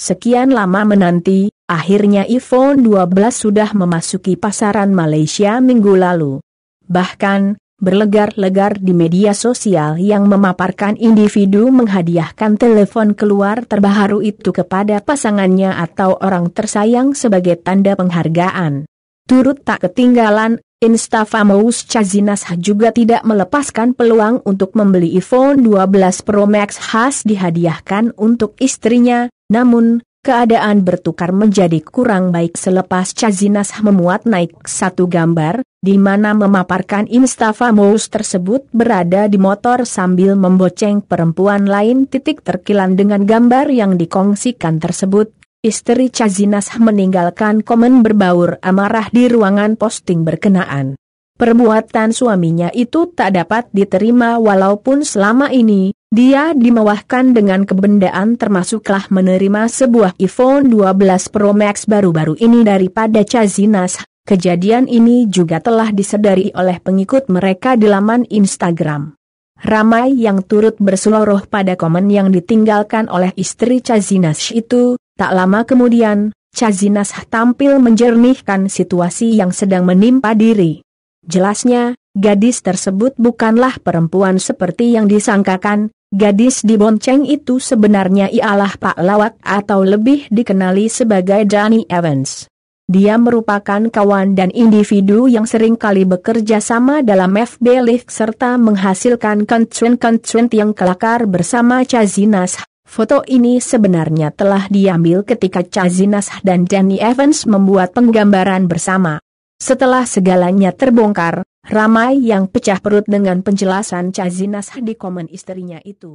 Sekian lama menanti, akhirnya iPhone 12 sudah memasuki pasaran Malaysia minggu lalu. Bahkan, berlegar-legar di media sosial yang memaparkan individu menghadiahkan telepon keluar terbaru itu kepada pasangannya atau orang tersayang sebagai tanda penghargaan. Turut tak ketinggalan, Instafamous Chazinas juga tidak melepaskan peluang untuk membeli iPhone 12 Pro Max khas dihadiahkan untuk istrinya, namun, keadaan bertukar menjadi kurang baik selepas Cazinas memuat naik satu gambar, di mana memaparkan Instafa Mous tersebut berada di motor sambil memboceng perempuan lain titik terkilan dengan gambar yang dikongsikan tersebut. Istri Cazinas meninggalkan komen berbaur amarah di ruangan posting berkenaan. Perbuatan suaminya itu tak dapat diterima walaupun selama ini, dia dimewahkan dengan kebendaan termasuklah menerima sebuah iPhone 12 Pro Max baru-baru ini daripada Chazinas. Kejadian ini juga telah disadari oleh pengikut mereka di laman Instagram. Ramai yang turut berseloroh pada komen yang ditinggalkan oleh istri Chazinas itu, tak lama kemudian, Chazinas tampil menjernihkan situasi yang sedang menimpa diri. Jelasnya, gadis tersebut bukanlah perempuan seperti yang disangkakan, Gadis di bonceng itu sebenarnya ialah Pak Lawak atau lebih dikenali sebagai Johnny Evans. Dia merupakan kawan dan individu yang sering kali bekerja sama dalam FB Live serta menghasilkan konten-konten yang kelakar bersama Chazinas. Foto ini sebenarnya telah diambil ketika Chazinas dan Danny Evans membuat penggambaran bersama. Setelah segalanya terbongkar, Ramai yang pecah perut dengan penjelasan Cazinas di komen istrinya itu.